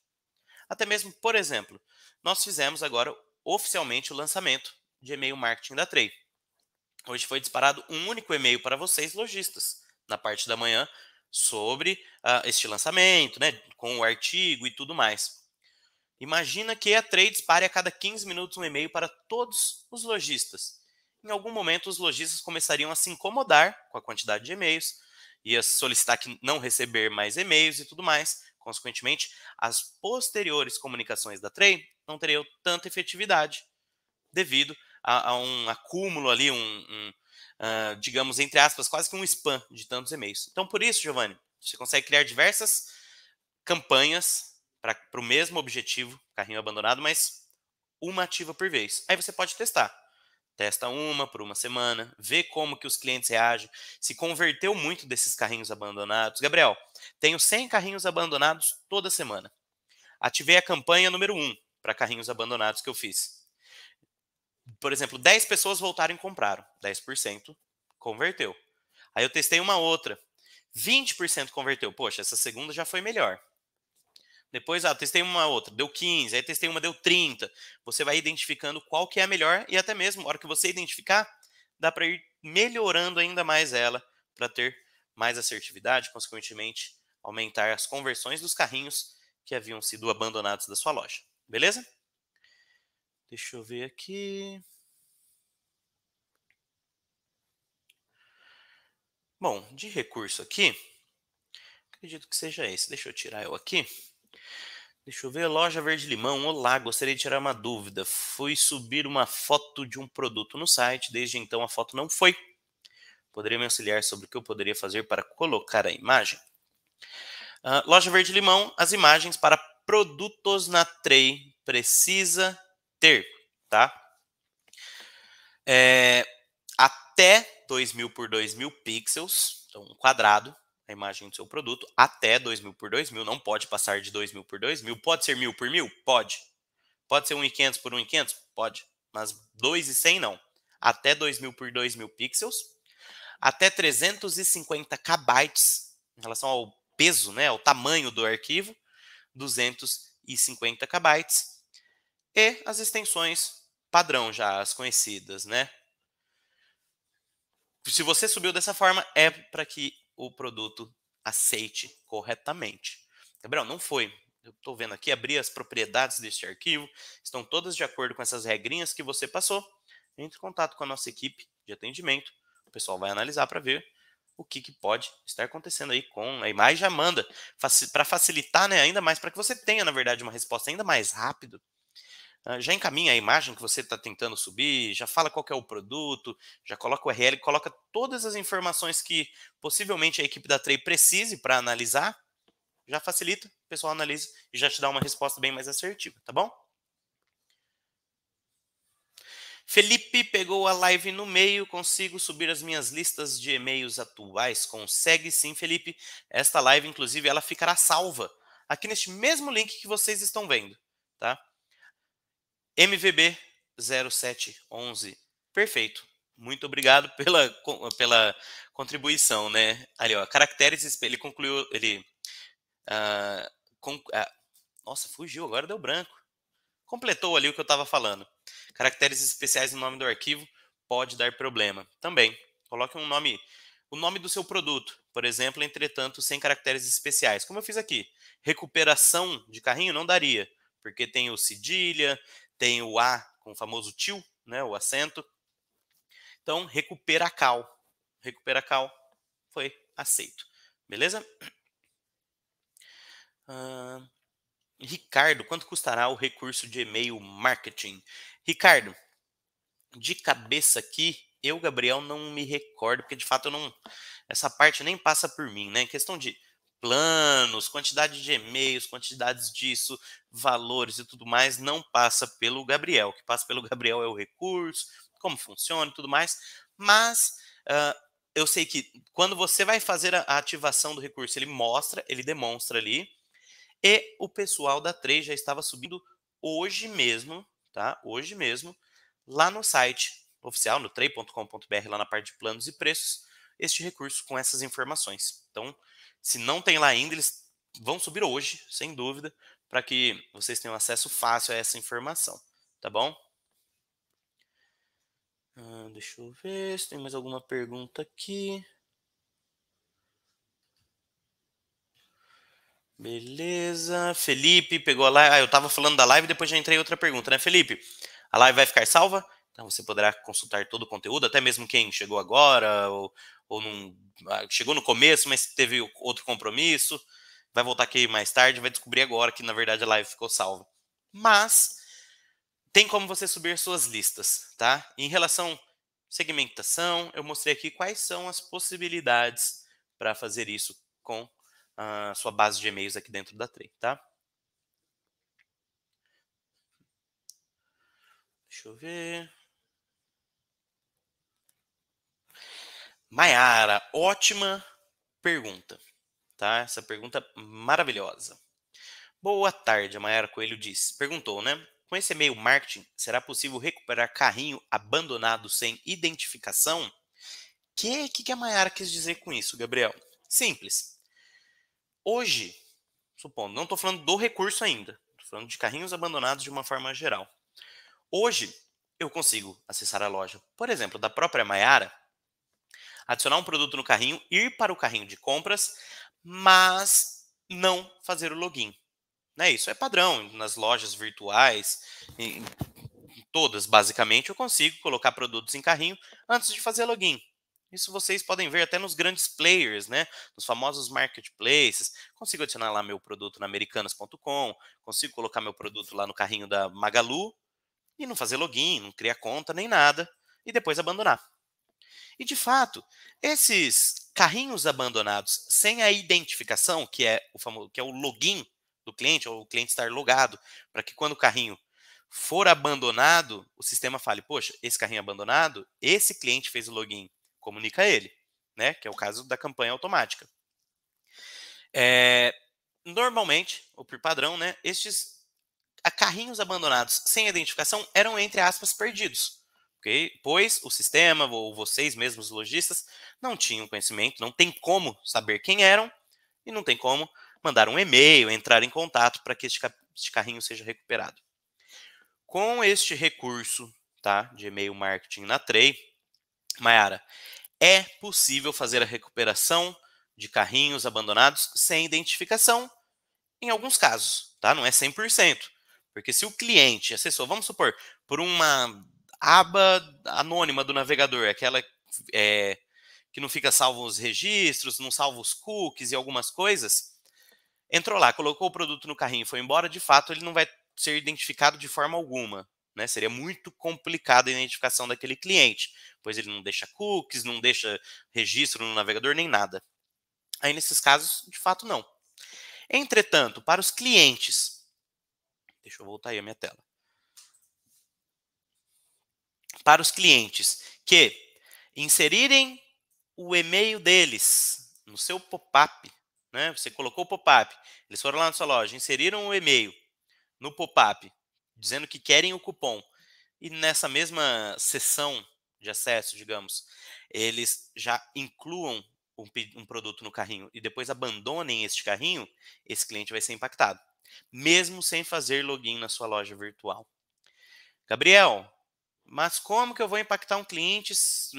Até mesmo, por exemplo, nós fizemos agora oficialmente o lançamento de e-mail marketing da Trey. Hoje foi disparado um único e-mail para vocês, lojistas, na parte da manhã, sobre uh, este lançamento, né, com o artigo e tudo mais. Imagina que a Trey dispare a cada 15 minutos um e-mail para todos os lojistas em algum momento os lojistas começariam a se incomodar com a quantidade de e-mails, ia solicitar que não receber mais e-mails e tudo mais. Consequentemente, as posteriores comunicações da Trey não teriam tanta efetividade devido a, a um acúmulo ali, um, um uh, digamos, entre aspas, quase que um spam de tantos e-mails. Então, por isso, Giovanni, você consegue criar diversas campanhas para o mesmo objetivo, carrinho abandonado, mas uma ativa por vez. Aí você pode testar testa uma por uma semana, vê como que os clientes reagem, se converteu muito desses carrinhos abandonados. Gabriel, tenho 100 carrinhos abandonados toda semana. Ativei a campanha número 1 para carrinhos abandonados que eu fiz. Por exemplo, 10 pessoas voltaram e compraram, 10% converteu. Aí eu testei uma outra, 20% converteu. Poxa, essa segunda já foi melhor. Depois, ah, testei uma outra, deu 15, aí testei uma, deu 30. Você vai identificando qual que é a melhor e até mesmo, na hora que você identificar, dá para ir melhorando ainda mais ela para ter mais assertividade, consequentemente, aumentar as conversões dos carrinhos que haviam sido abandonados da sua loja. Beleza? Deixa eu ver aqui. Bom, de recurso aqui, acredito que seja esse. Deixa eu tirar eu aqui. Deixa eu ver, loja Verde Limão, olá, gostaria de tirar uma dúvida. Fui subir uma foto de um produto no site, desde então a foto não foi. Poderia me auxiliar sobre o que eu poderia fazer para colocar a imagem? Uh, loja Verde Limão, as imagens para produtos na Trey precisa ter, tá? É, até 2000 por 2000 pixels, então um quadrado, a imagem do seu produto até 2.000 por 2.000, não pode passar de 2.000 por 2.000. Pode ser 1.000 por 1.000? Pode. Pode ser 1.500 por 1.500? Pode. Mas 2.100 não. Até 2.000 por 2.000 pixels, até 350 KB em relação ao peso, né, ao tamanho do arquivo, 250 KB. E as extensões padrão já, as conhecidas, né? Se você subiu dessa forma, é para que o produto aceite corretamente. Gabriel, não foi. Eu estou vendo aqui, abri as propriedades deste arquivo, estão todas de acordo com essas regrinhas que você passou. Entre em contato com a nossa equipe de atendimento, o pessoal vai analisar para ver o que, que, pode estar acontecendo aí com a imagem já manda para facilitar né, ainda mais, para que você tenha, na verdade, uma resposta ainda mais rápido já encaminha a imagem que você está tentando subir, já fala qual é o produto, já coloca o URL, coloca todas as informações que possivelmente a equipe da Trey precise para analisar, já facilita, o pessoal analisa e já te dá uma resposta bem mais assertiva, tá bom? Felipe pegou a live no meio, consigo subir as minhas listas de e-mails atuais? Consegue sim, Felipe. Esta live, inclusive, ela ficará salva aqui neste mesmo link que vocês estão vendo, tá? MVB 0711. Perfeito. Muito obrigado pela, pela contribuição, né? Ali, ó, caracteres, ele concluiu, ele... Uh, uh, nossa, fugiu, agora deu branco. Completou ali o que eu estava falando. Caracteres especiais no nome do arquivo pode dar problema. Também, coloque um nome, o nome do seu produto, por exemplo, entretanto, sem caracteres especiais. Como eu fiz aqui, recuperação de carrinho não daria, porque tem o cedilha, tem o A com o famoso til, né, o acento. Então, recupera cal. Recupera cal foi aceito. Beleza? Uh, Ricardo, quanto custará o recurso de e-mail marketing? Ricardo, de cabeça aqui, eu, Gabriel, não me recordo, porque de fato eu não. Essa parte nem passa por mim, né? Em questão de planos, quantidade de e-mails, quantidades disso, valores e tudo mais, não passa pelo Gabriel. O que passa pelo Gabriel é o recurso, como funciona e tudo mais. Mas uh, eu sei que quando você vai fazer a ativação do recurso, ele mostra, ele demonstra ali. E o pessoal da 3 já estava subindo hoje mesmo, tá? Hoje mesmo, lá no site oficial, no trade.com.br, lá na parte de planos e preços, este recurso com essas informações. Então, se não tem lá ainda, eles vão subir hoje, sem dúvida, para que vocês tenham acesso fácil a essa informação, tá bom? Ah, deixa eu ver se tem mais alguma pergunta aqui. Beleza. Felipe pegou a live. Ah, eu estava falando da live, depois já entrei outra pergunta, né, Felipe? A live vai ficar salva? Então você poderá consultar todo o conteúdo, até mesmo quem chegou agora ou, ou ah, chegou no começo, mas teve outro compromisso, vai voltar aqui mais tarde, vai descobrir agora que na verdade a live ficou salva. Mas tem como você subir suas listas, tá? Em relação segmentação, eu mostrei aqui quais são as possibilidades para fazer isso com a sua base de e-mails aqui dentro da Trey, tá? Deixa eu ver. Maiara, ótima pergunta, tá? Essa pergunta maravilhosa. Boa tarde, a Maiara Coelho diz. Perguntou, né? Com esse e-mail marketing, será possível recuperar carrinho abandonado sem identificação? O que, que, que a Maiara quis dizer com isso, Gabriel? Simples. Hoje, supondo, não estou falando do recurso ainda, estou falando de carrinhos abandonados de uma forma geral. Hoje, eu consigo acessar a loja, por exemplo, da própria Maiara, adicionar um produto no carrinho, ir para o carrinho de compras, mas não fazer o login. Né? Isso é padrão nas lojas virtuais, em todas basicamente, eu consigo colocar produtos em carrinho antes de fazer login. Isso vocês podem ver até nos grandes players, né? Nos famosos marketplaces. Consigo adicionar lá meu produto na americanas.com, consigo colocar meu produto lá no carrinho da Magalu e não fazer login, não criar conta nem nada e depois abandonar. E de fato, esses carrinhos abandonados sem a identificação, que é o famoso, que é o login do cliente, ou o cliente estar logado, para que quando o carrinho for abandonado, o sistema fale: "Poxa, esse carrinho abandonado, esse cliente fez o login, comunica a ele", né? Que é o caso da campanha automática. É, normalmente, ou por padrão, né, estes carrinhos abandonados sem identificação eram entre aspas perdidos. Okay? Pois o sistema, ou vocês mesmos, lojistas, não tinham conhecimento, não tem como saber quem eram e não tem como mandar um e-mail, entrar em contato para que este, este carrinho seja recuperado. Com este recurso tá, de e-mail marketing na Trey, Mayara, é possível fazer a recuperação de carrinhos abandonados sem identificação, em alguns casos, tá? Não é 100%. Porque se o cliente acessou, vamos supor, por uma aba anônima do navegador, aquela é, que não fica salvo os registros, não salva os cookies e algumas coisas, entrou lá, colocou o produto no carrinho e foi embora, de fato ele não vai ser identificado de forma alguma. Né? Seria muito complicada a identificação daquele cliente, pois ele não deixa cookies, não deixa registro no navegador, nem nada. Aí, nesses casos, de fato, não. Entretanto, para os clientes, deixa eu voltar aí a minha tela para os clientes que inserirem o e-mail deles no seu pop-up, né? Você colocou o pop-up, eles foram lá na sua loja, inseriram o e-mail no pop-up, dizendo que querem o cupom. E nessa mesma sessão de acesso, digamos, eles já incluam um, um produto no carrinho e depois abandonem este carrinho, esse cliente vai ser impactado, mesmo sem fazer login na sua loja virtual. Gabriel, mas como que eu vou impactar um cliente,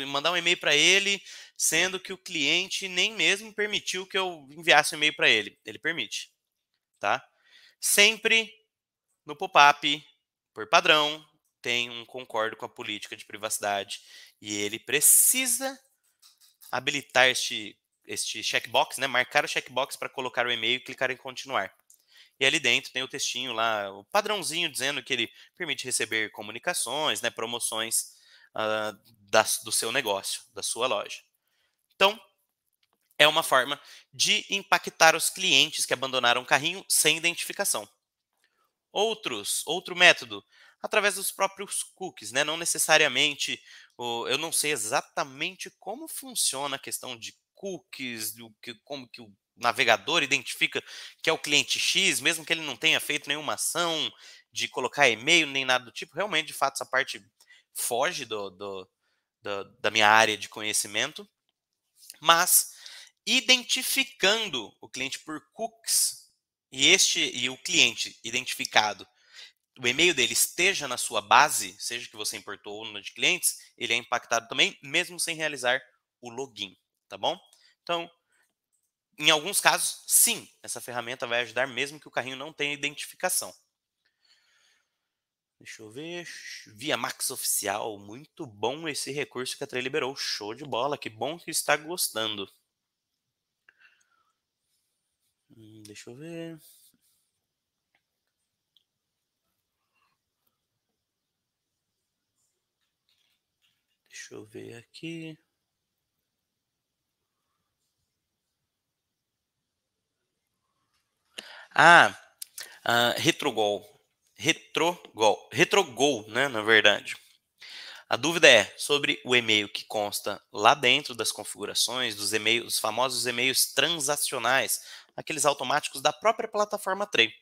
mandar um e-mail para ele, sendo que o cliente nem mesmo permitiu que eu enviasse um e-mail para ele? Ele permite, tá? Sempre no pop-up, por padrão, tem um concordo com a política de privacidade e ele precisa habilitar este, este checkbox, né? marcar o checkbox para colocar o e-mail e clicar em continuar. E ali dentro tem o textinho lá, o padrãozinho dizendo que ele permite receber comunicações, né, promoções uh, das, do seu negócio, da sua loja. Então, é uma forma de impactar os clientes que abandonaram o carrinho sem identificação. Outros, outro método, através dos próprios cookies, né? Não necessariamente, eu não sei exatamente como funciona a questão de cookies, do que, como que o navegador identifica que é o cliente X, mesmo que ele não tenha feito nenhuma ação de colocar e-mail nem nada do tipo. Realmente, de fato, essa parte foge do, do, do da minha área de conhecimento. Mas identificando o cliente por cookies e este e o cliente identificado o e-mail dele esteja na sua base, seja que você importou ou não de clientes, ele é impactado também, mesmo sem realizar o login, tá bom? Então, em alguns casos, sim, essa ferramenta vai ajudar mesmo que o carrinho não tenha identificação. Deixa eu ver. Via Max Oficial. Muito bom esse recurso que a Trey liberou. Show de bola. Que bom que está gostando. Hum, deixa eu ver. Deixa eu ver aqui. a, a Retrogol. Retrogol, Retrogol, né, na verdade. A dúvida é sobre o e-mail que consta lá dentro das configurações, dos e-mails, os famosos e-mails transacionais, aqueles automáticos da própria plataforma Trey.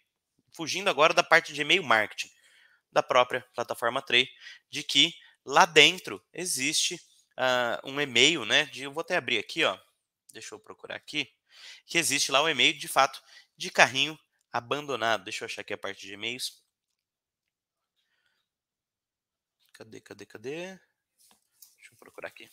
Fugindo agora da parte de e-mail marketing da própria plataforma Trey, de que lá dentro existe uh, um e-mail, né? De, eu vou até abrir aqui, ó. Deixa eu procurar aqui. Que existe lá o e-mail de fato de carrinho abandonado. Deixa eu achar aqui a parte de e-mails. Cadê, cadê, cadê? Deixa eu procurar aqui.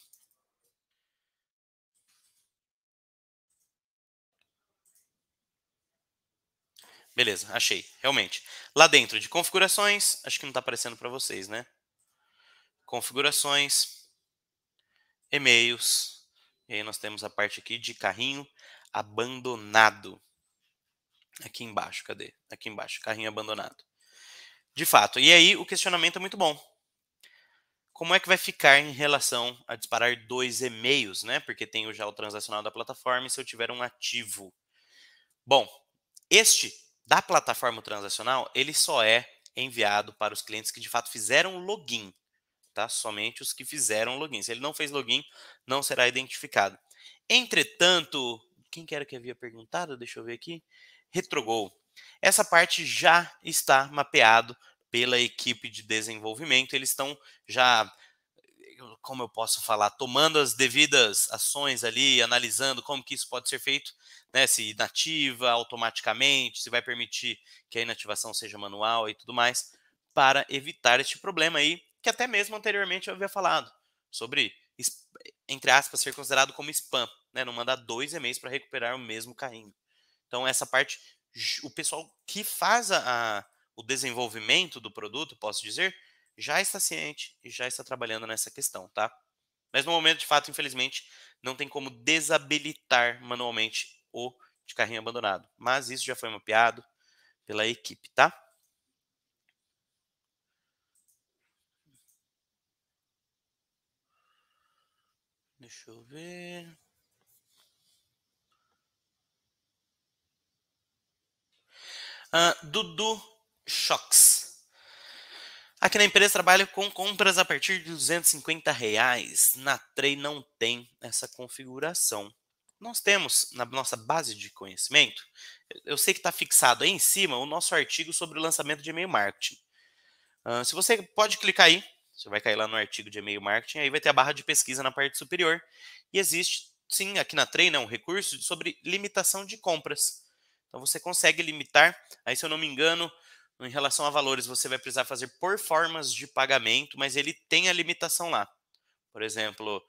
Beleza, achei, realmente. Lá dentro de configurações, acho que não está aparecendo para vocês, né? Configurações, e-mails, e aí nós temos a parte aqui de carrinho abandonado. Aqui embaixo, cadê? Aqui embaixo, carrinho abandonado. De fato. E aí o questionamento é muito bom. Como é que vai ficar em relação a disparar dois e-mails, né? Porque tem o transacional da plataforma e se eu tiver um ativo. Bom, este da plataforma transacional, ele só é enviado para os clientes que de fato fizeram login, tá? Somente os que fizeram login. Se ele não fez login, não será identificado. Entretanto, quem que era que havia perguntado? Deixa eu ver aqui. Retrogol. Essa parte já está mapeado pela equipe de desenvolvimento. Eles estão já, como eu posso falar, tomando as devidas ações ali, analisando como que isso pode ser feito, né? Se inativa automaticamente, se vai permitir que a inativação seja manual e tudo mais, para evitar este problema aí, que até mesmo anteriormente eu havia falado sobre, entre aspas, ser considerado como spam né? Não mandar dois e-mails para recuperar o mesmo carrinho. Então, essa parte, o pessoal que faz a, a, o desenvolvimento do produto, posso dizer, já está ciente e já está trabalhando nessa questão, tá? Mas no momento, de fato, infelizmente, não tem como desabilitar manualmente o de carrinho abandonado. Mas isso já foi mapeado pela equipe, tá? Deixa eu ver. Uh, Dudu Shocks. Aqui na empresa trabalho com compras a partir de 250 reais. Na Trey não tem essa configuração. Nós temos na nossa base de conhecimento, eu sei que está fixado aí em cima o nosso artigo sobre o lançamento de e-mail marketing. Uh, se você pode clicar aí, você vai cair lá no artigo de e-mail marketing, aí vai ter a barra de pesquisa na parte superior. E existe, sim, aqui na Trey, né, um recurso sobre limitação de compras. Então você consegue limitar. Aí, se eu não me engano, em relação a valores, você vai precisar fazer por formas de pagamento, mas ele tem a limitação lá. Por exemplo,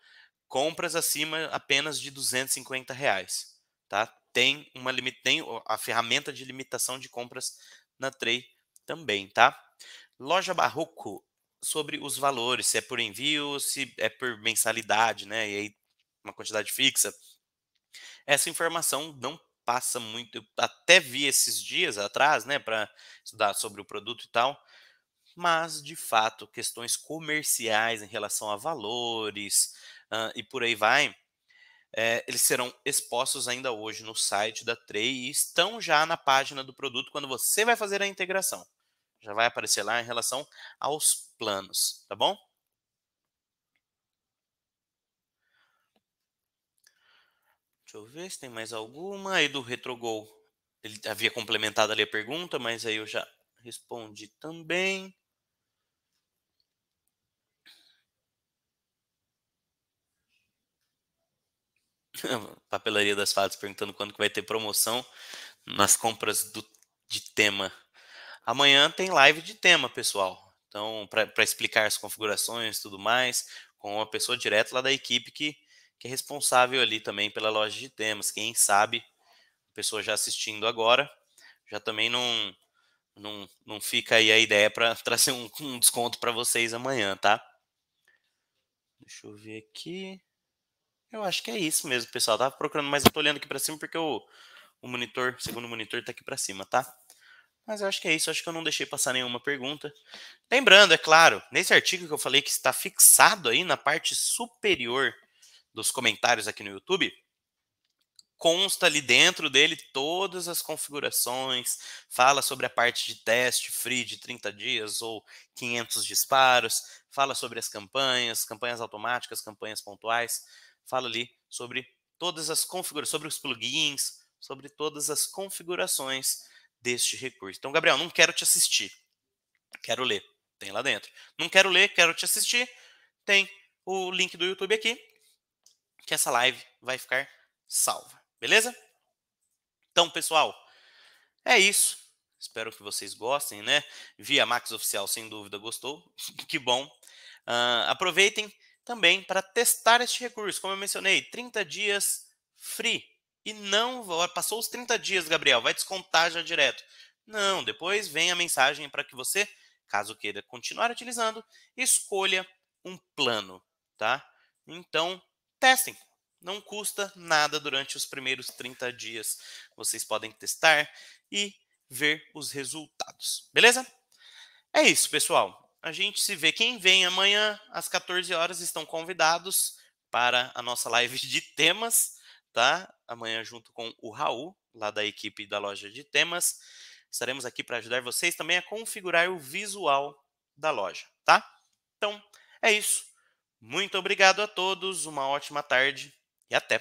compras acima apenas de 250 reais, tá? Tem uma tem a ferramenta de limitação de compras na Trey também, tá? Loja Barroco sobre os valores, se é por envio, se é por mensalidade, né? E aí uma quantidade fixa. Essa informação não passa muito. Eu até vi esses dias atrás, né, para estudar sobre o produto e tal, mas de fato, questões comerciais em relação a valores uh, e por aí vai. É, eles serão expostos ainda hoje no site da Trey e estão já na página do produto quando você vai fazer a integração. Já vai aparecer lá em relação aos planos, tá bom? Deixa eu ver se tem mais alguma. Aí do Retrogol, ele havia complementado ali a pergunta, mas aí eu já respondi também. Papelaria das Fadas perguntando quando que vai ter promoção nas compras do, de tema. Amanhã tem live de tema, pessoal. Então, para explicar as configurações e tudo mais, com uma pessoa direto lá da equipe que que é responsável ali também pela loja de temas. Quem sabe, a pessoa já assistindo agora, já também não, não, não fica aí a ideia para trazer um, um desconto para vocês amanhã, tá? Deixa eu ver aqui. Eu acho que é isso mesmo, pessoal. tava procurando, mas eu tô olhando aqui para cima porque o, o monitor, o segundo monitor, tá aqui para cima, tá? Mas eu acho que é isso. Eu acho que eu não deixei passar nenhuma pergunta. Lembrando, é claro, nesse artigo que eu falei que está fixado aí na parte superior dos comentários aqui no YouTube, consta ali dentro dele todas as configurações, fala sobre a parte de teste free de 30 dias ou 500 disparos, fala sobre as campanhas, campanhas automáticas, campanhas pontuais, fala ali sobre todas as configurações, sobre os plugins, sobre todas as configurações deste recurso. Então, Gabriel, não quero te assistir, quero ler, tem lá dentro. Não quero ler, quero te assistir, tem o link do YouTube aqui, que essa live vai ficar salva, beleza? Então, pessoal, é isso. Espero que vocês gostem, né? Via Max Oficial, sem dúvida, gostou. que bom. Uh, aproveitem também para testar este recurso. Como eu mencionei, 30 dias free. E não passou os 30 dias, Gabriel, vai descontar já direto. Não, depois vem a mensagem para que você, caso queira continuar utilizando, escolha um plano, tá? Então, testem. Não custa nada durante os primeiros 30 dias. Vocês podem testar e ver os resultados. Beleza? É isso, pessoal. A gente se vê. Quem vem amanhã às 14 horas estão convidados para a nossa live de temas, tá? Amanhã junto com o Raul, lá da equipe da loja de temas. Estaremos aqui para ajudar vocês também a configurar o visual da loja, tá? Então, é isso. Muito obrigado a todos, uma ótima tarde e até!